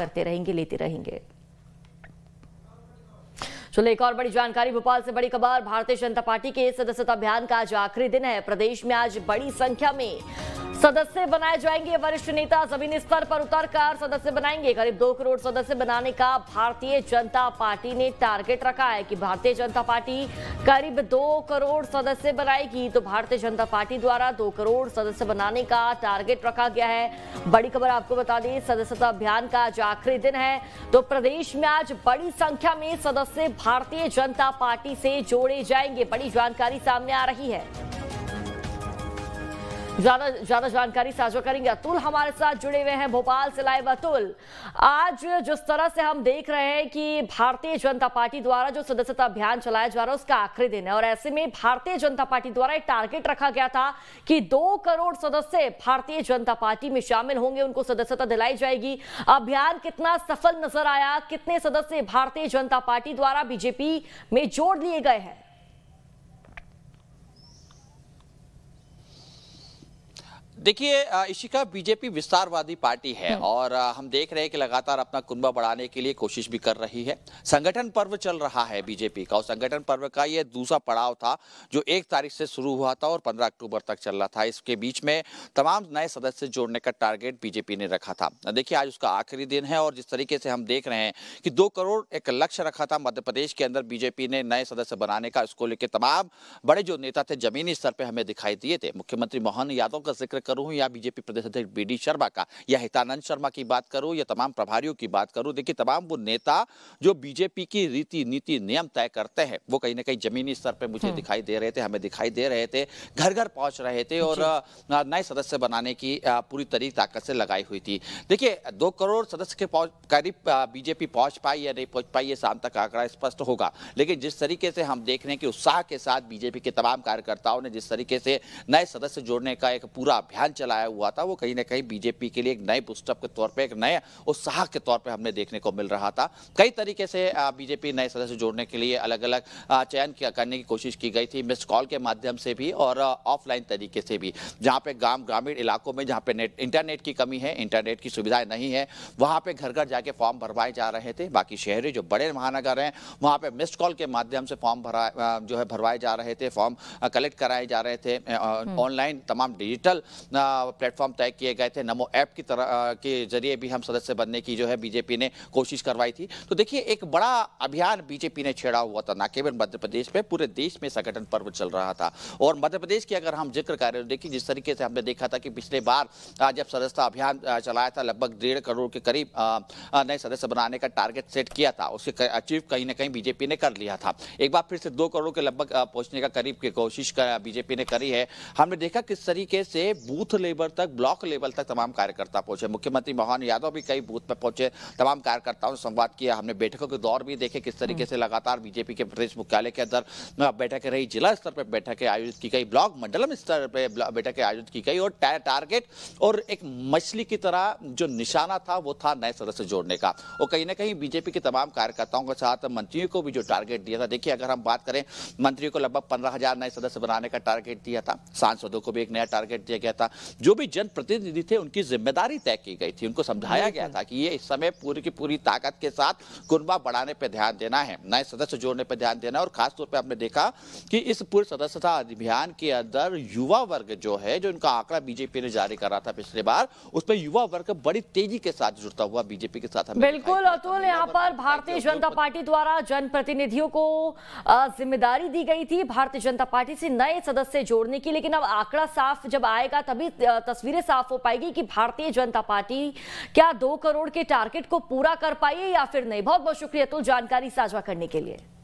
करते रहेंगे लेते रहेंगे चलिए एक और बड़ी जानकारी भोपाल से बड़ी खबर भारतीय जनता पार्टी के सदस्यता अभियान का आज आखिरी दिन है प्रदेश में आज बड़ी संख्या में सदस्य बनाए जाएंगे वरिष्ठ नेता जमीन स्तर पर उतर कर सदस्य बनाएंगे करीब दो करोड़ सदस्य बनाने का भारतीय जनता पार्टी ने टारगेट रखा है कि भारतीय जनता पार्टी करीब दो करोड़ सदस्य बनाएगी तो भारतीय जनता पार्टी द्वारा दो करोड़ सदस्य बनाने का टारगेट रखा गया है बड़ी खबर आपको बता दें सदस्यता अभियान का आज आखिरी दिन है तो प्रदेश में आज बड़ी संख्या में सदस्य भारतीय जनता पार्टी से जोड़े जाएंगे बड़ी जानकारी सामने आ रही है ज्यादा ज्यादा जानकारी साझा करेंगे अतुल हमारे साथ जुड़े हुए हैं भोपाल से लाइव अतुल आज जिस तरह से हम देख रहे हैं कि भारतीय जनता पार्टी द्वारा जो सदस्यता अभियान चलाया जा रहा है उसका आखिरी दिन है और ऐसे में भारतीय जनता पार्टी द्वारा एक टारगेट रखा गया था कि दो करोड़ सदस्य भारतीय जनता पार्टी में शामिल होंगे उनको सदस्यता दिलाई जाएगी अभियान कितना सफल नजर आया कितने सदस्य भारतीय जनता पार्टी द्वारा बीजेपी में जोड़ लिए गए हैं देखिए इशिका बीजेपी विस्तारवादी पार्टी है हम्म। और हम देख रहे हैं कि लगातार अपना कुंबा बढ़ाने के लिए कोशिश भी कर रही है संगठन पर्व चल रहा है बीजेपी का और संगठन पर्व का यह दूसरा पड़ाव था जो एक तारीख से शुरू हुआ था और पंद्रह अक्टूबर तक चल रहा था इसके बीच में तमाम नए सदस्य जोड़ने का टारगेट बीजेपी ने रखा था देखिए आज उसका आखिरी दिन है और जिस तरीके से हम देख रहे हैं कि दो करोड़ एक लक्ष्य रखा था मध्य प्रदेश के अंदर बीजेपी ने नए सदस्य बनाने का इसको लेकर तमाम बड़े जो नेता थे जमीनी स्तर पर हमें दिखाई दिए थे मुख्यमंत्री मोहन यादव का जिक्र कर करूं या बीजेपी प्रदेश अध्यक्ष बी शर्मा का या हितानंद शर्मा की बात करूं या तमाम प्रभारियों की बात करूं देखिए तमाम वो नेता जो बीजेपी की रीति नीति नियम तय करते हैं वो कहीं ना कहीं जमीनी स्तर पर मुझे हाँ। दिखाई दे रहे थे हमें दिखाई दे रहे थे घर घर पहुंच रहे थे और नए सदस्य बनाने की पूरी तरी ताकत से लगाई हुई थी देखिए दो करोड़ सदस्य के करीब बीजेपी पहुंच पाई या नहीं पहुंच पाई ये शाम तक आंकड़ा स्पष्ट होगा लेकिन जिस तरीके से हम देख रहे हैं कि उत्साह के साथ बीजेपी के तमाम कार्यकर्ताओं ने जिस तरीके से नए सदस्य जोड़ने का एक पूरा अभ्यास अभियान चलाया हुआ था वो कहीं ना कहीं बीजेपी के लिए एक नए पुस्तक के तौर पर एक नए उत्साह के तौर पर हमने देखने को मिल रहा था कई तरीके से बीजेपी नए सदस्य जोड़ने के लिए अलग अलग चयन करने की कोशिश की गई थी मिस कॉल के माध्यम से भी और ऑफलाइन तरीके से भी जहाँ पे ग्राम ग्रामीण इलाकों में जहाँ पे नेट इंटरनेट की कमी है इंटरनेट की सुविधाएं नहीं है वहाँ पे घर घर जाके फॉर्म भरवाए जा रहे थे बाकी शहरी जो बड़े महानगर हैं वहाँ पे मिस कॉल के माध्यम से फॉर्म भरा जो है भरवाए जा रहे थे फॉर्म कलेक्ट कराए जा रहे थे ऑनलाइन हम्म। तमाम डिजिटल प्लेटफॉर्म तय किए गए थे नमो ऐप की तरह के जरिए भी हम सदस्य बनने की जो है बीजेपी ने कोशिश करवाई थी तो देखिए एक बड़ा अभियान बीजेपी ने छेड़ा हुआ था ना केवल मध्य प्रदेश में पूरे देश में संगठन पर्व चल रहा था और मध्य प्रदेश की अगर हम जिक्र करें तो देखिए जिस तरीके से हमने देखा था कि पिछले बार जब सदस्यता अभियान चलाया था लगभग डेढ़ करोड़ के करीब नए सदस्य बनाने का टारगेट सेट किया था उसके अचीव कहीं ना कहीं बीजेपी ने कर लिया था एक बार फिर से दो करोड़ के लगभग पहुंचने का करीब की कोशिश बीजेपी ने करी है हमने देखा किस तरीके से बूथ बूथ लेवल तक ब्लॉक लेवल तक तमाम कार्यकर्ता पहुंचे मुख्यमंत्री मोहन यादव भी कई बूथ पर पहुंचे तमाम कार्यकर्ताओं से संवाद किया हमने बैठकों के दौर भी देखे किस तरीके हम्म। से लगातार बीजेपी के प्रदेश मुख्यालय के अंदर बैठकें रही जिला स्तर पर बैठकें आयोजित की गई ब्लॉक मंडलम स्तर पर बैठकें आयोजित की गई और टारगेट और एक मछली की तरह जो निशाना था वो था नए सदस्य जोड़ने का और कहीं ना कहीं बीजेपी के तमाम कार्यकर्ताओं के साथ मंत्रियों को भी जो टारगेट दिया था देखिए अगर हम बात करें मंत्रियों को लगभग पंद्रह नए सदस्य बनाने का टारगेट दिया था सांसदों को भी एक नया टारगेट दिया गया था था जो भी जनप्रतिनिधि थे उनकी जिम्मेदारी तय की गई थी उनको समझाया गया था कि ये इस समय पूरी की पूरी ताकत के साथ कुर्बा बढ़ाने पर ध्यान देना है नए सदस्य जोड़ने पर ध्यान देना और खासतौर पर हमने देखा कि इस पूरे सदस्यता अभियान के अंदर युवा वर्ग जो है जो इनका आंकड़ा बीजेपी ने जारी करा था पिछले बार उसमें युवा वर्ग बड़ी तेजी के साथ जुड़ता हुआ बीजेपी के साथ बिल्कुल अतुल यहाँ पर भारतीय जनता पार्टी द्वारा जनप्रतिनिधियों को जिम्मेदारी दी गई थी भारतीय जनता पार्टी से नए सदस्य जोड़ने की लेकिन अब आंकड़ा साफ जब आएगा तब तभी तस्वीरें साफ हो पाएगी कि भारतीय जनता पार्टी क्या दो करोड़ के टारगेट को पूरा कर पाई या फिर नहीं बहुत बहुत शुक्रिया अतुल जानकारी साझा करने के लिए